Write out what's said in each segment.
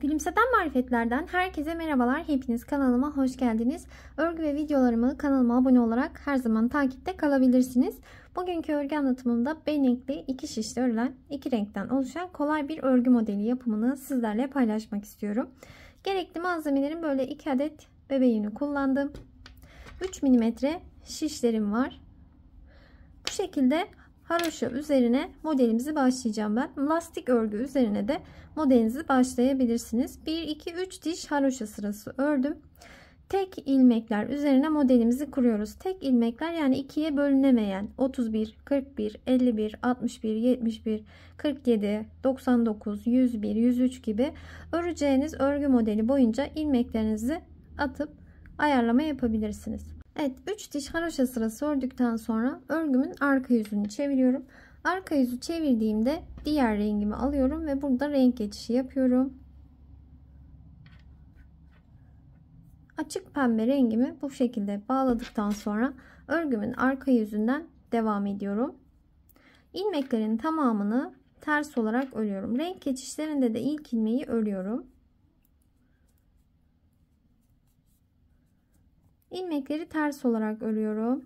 Gülümseten Marifetlerden herkese merhabalar. Hepiniz kanalıma hoş geldiniz. Örgü ve videolarımı kanalıma abone olarak her zaman takipte kalabilirsiniz. Bugünkü örgü anlatımımda benekli, iki şişli örülen, iki renkten oluşan kolay bir örgü modeli yapımını sizlerle paylaşmak istiyorum. Gerekli malzemelerim böyle iki adet bebe yünü kullandım. 3 milimetre şişlerim var. Bu şekilde haroşa üzerine modelimizi başlayacağım ben. Lastik örgü üzerine de modelinizi başlayabilirsiniz. 1 2 3 diş haroşa sırası ördüm. Tek ilmekler üzerine modelimizi kuruyoruz. Tek ilmekler yani ikiye bölünemeyen 31, 41, 51, 61, 71, 47, 99, 101, 103 gibi öreceğiniz örgü modeli boyunca ilmeklerinizi atıp ayarlama yapabilirsiniz. Evet 3 diş haroşa sırası ördükten sonra örgümün arka yüzünü çeviriyorum. Arka yüzü çevirdiğimde diğer rengimi alıyorum ve burada renk geçişi yapıyorum. Açık pembe rengimi bu şekilde bağladıktan sonra örgümün arka yüzünden devam ediyorum. İlmeklerin tamamını ters olarak örüyorum. Renk geçişlerinde de ilk ilmeği örüyorum. ilmekleri ters olarak örüyorum.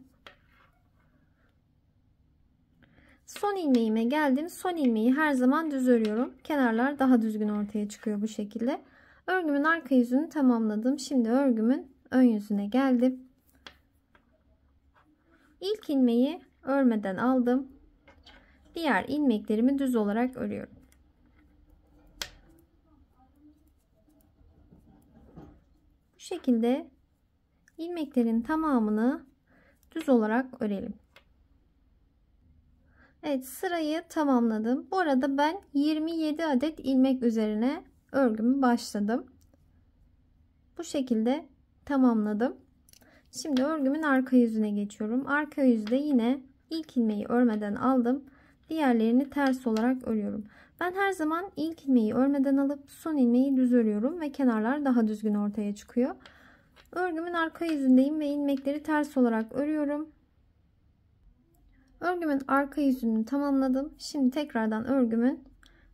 Son ilmeğime geldim. Son ilmeği her zaman düz örüyorum. Kenarlar daha düzgün ortaya çıkıyor bu şekilde. Örgümün arka yüzünü tamamladım. Şimdi örgümün ön yüzüne geldim. İlk ilmeği örmeden aldım. Diğer ilmeklerimi düz olarak örüyorum. Bu şekilde ilmeklerin tamamını düz olarak örelim. Evet sırayı tamamladım. Bu arada ben 27 adet ilmek üzerine örgümü başladım. Bu şekilde tamamladım. Şimdi örgümün arka yüzüne geçiyorum. Arka yüzde yine ilk ilmeği örmeden aldım. Diğerlerini ters olarak örüyorum. Ben her zaman ilk ilmeği örmeden alıp son ilmeği düz örüyorum ve kenarlar daha düzgün ortaya çıkıyor. Örgümün arka yüzündeyim ve ilmekleri ters olarak örüyorum. Örgümün arka yüzünü tamamladım. Şimdi tekrardan örgümün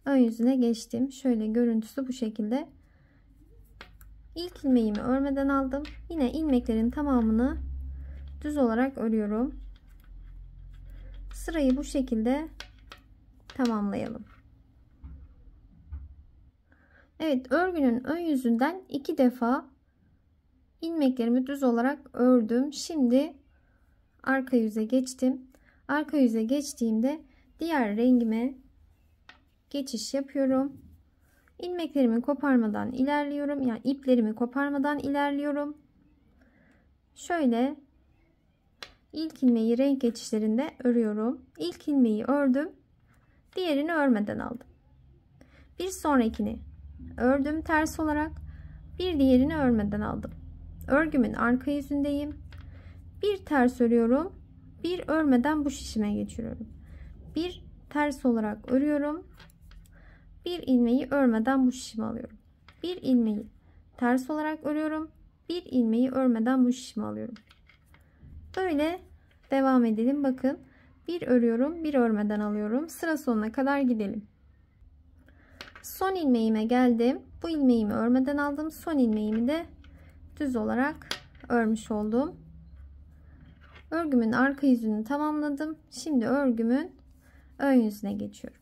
ön yüzüne geçtim. Şöyle görüntüsü bu şekilde. İlk ilmeğimi örmeden aldım. Yine ilmeklerin tamamını düz olarak örüyorum. Sırayı bu şekilde tamamlayalım. Evet örgünün ön yüzünden iki defa ilmeklerimi düz olarak ördüm. Şimdi arka yüze geçtim. Arka yüze geçtiğimde diğer rengime geçiş yapıyorum. İlmeklerimi koparmadan ilerliyorum. Yani iplerimi koparmadan ilerliyorum. Şöyle ilk ilmeği renk geçişlerinde örüyorum. İlk ilmeği ördüm. Diğerini örmeden aldım. Bir sonrakini ördüm ters olarak. Bir diğerini örmeden aldım örgümün arka yüzündeyim bir ters örüyorum bir örmeden bu şişime geçiriyorum bir ters olarak örüyorum bir ilmeği örmeden bu şişimi alıyorum bir ilmeği ters olarak örüyorum bir ilmeği örmeden bu şişimi alıyorum böyle devam edelim bakın bir örüyorum bir örmeden alıyorum sıra sonuna kadar gidelim son ilmeğime geldim bu ilmeğimi örmeden aldım son ilmeğimi de düz olarak örmüş oldum. Örgümün arka yüzünü tamamladım. Şimdi örgümün ön yüzüne geçiyorum.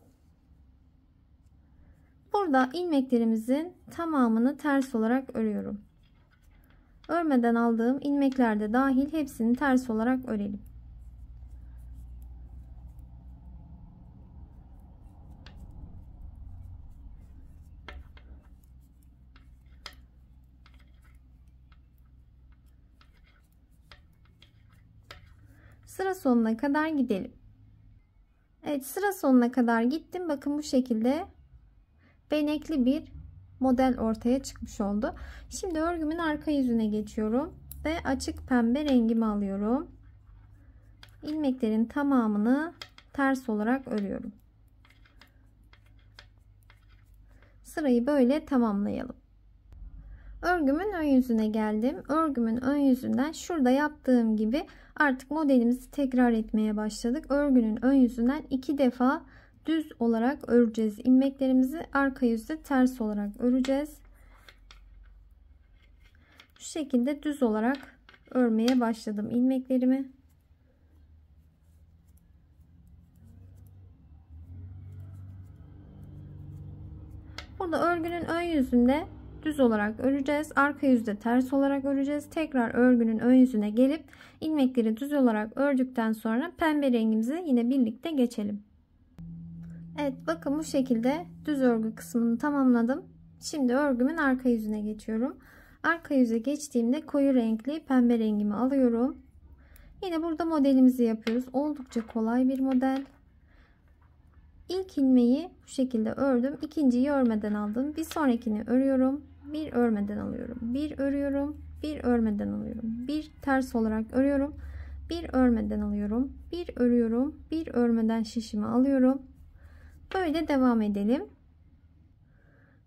Burada ilmeklerimizin tamamını ters olarak örüyorum. Örmeden aldığım ilmekler de dahil hepsini ters olarak örelim. sıra sonuna kadar gidelim. Evet sıra sonuna kadar gittim. Bakın bu şekilde benekli bir model ortaya çıkmış oldu. Şimdi örgümün arka yüzüne geçiyorum ve açık pembe rengimi alıyorum. Ilmeklerin tamamını ters olarak örüyorum. Sırayı böyle tamamlayalım örgümün ön yüzüne geldim. Örgümün ön yüzünden şurada yaptığım gibi artık modelimizi tekrar etmeye başladık. Örgünün ön yüzünden iki defa düz olarak öreceğiz. ilmeklerimizi arka yüzde ters olarak öreceğiz. Bu şekilde düz olarak örmeye başladım ilmeklerimi. Burada örgünün ön yüzünde düz olarak öreceğiz. Arka yüzde ters olarak öreceğiz. Tekrar örgünün ön yüzüne gelip ilmekleri düz olarak ördükten sonra pembe rengimizi yine birlikte geçelim. Evet bakın bu şekilde düz örgü kısmını tamamladım. Şimdi örgümün arka yüzüne geçiyorum. Arka yüze geçtiğimde koyu renkli pembe rengimi alıyorum. Yine burada modelimizi yapıyoruz. Oldukça kolay bir model. İlk ilmeği bu şekilde ördüm. İkinciyi örmeden aldım. Bir sonrakini örüyorum. Bir örmeden alıyorum. Bir örüyorum. Bir örmeden alıyorum. Bir ters olarak örüyorum. Bir örmeden alıyorum. Bir örüyorum. Bir örmeden şişimi alıyorum. Böyle devam edelim.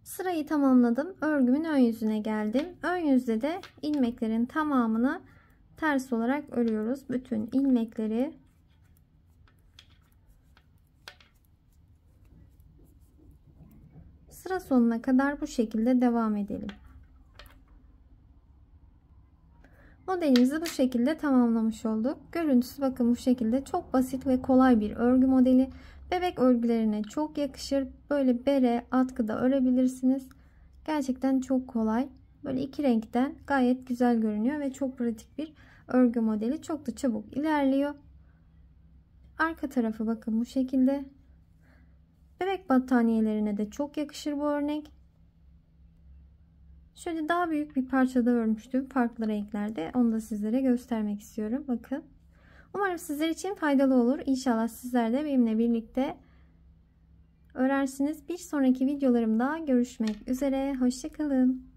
Sırayı tamamladım. Örgümün ön yüzüne geldim. Ön yüzde de ilmeklerin tamamını ters olarak örüyoruz. Bütün ilmekleri sıra sonuna kadar bu şekilde devam edelim. Modelimizi bu şekilde tamamlamış olduk. Görüntüsü bakın bu şekilde çok basit ve kolay bir örgü modeli. Bebek örgülerine çok yakışır. Böyle bere, atkıda örebilirsiniz. Gerçekten çok kolay. Böyle iki renkten gayet güzel görünüyor ve çok pratik bir örgü modeli. Çok da çabuk ilerliyor. Arka tarafı bakın bu şekilde. Bebek battaniyelerine de çok yakışır bu örnek. Şöyle daha büyük bir parçada örmüştüm. Farklı renklerde. Onu da sizlere göstermek istiyorum. Bakın. Umarım sizler için faydalı olur. İnşallah sizler de benimle birlikte öğrensiniz. Bir sonraki videolarımda görüşmek üzere. Hoşçakalın.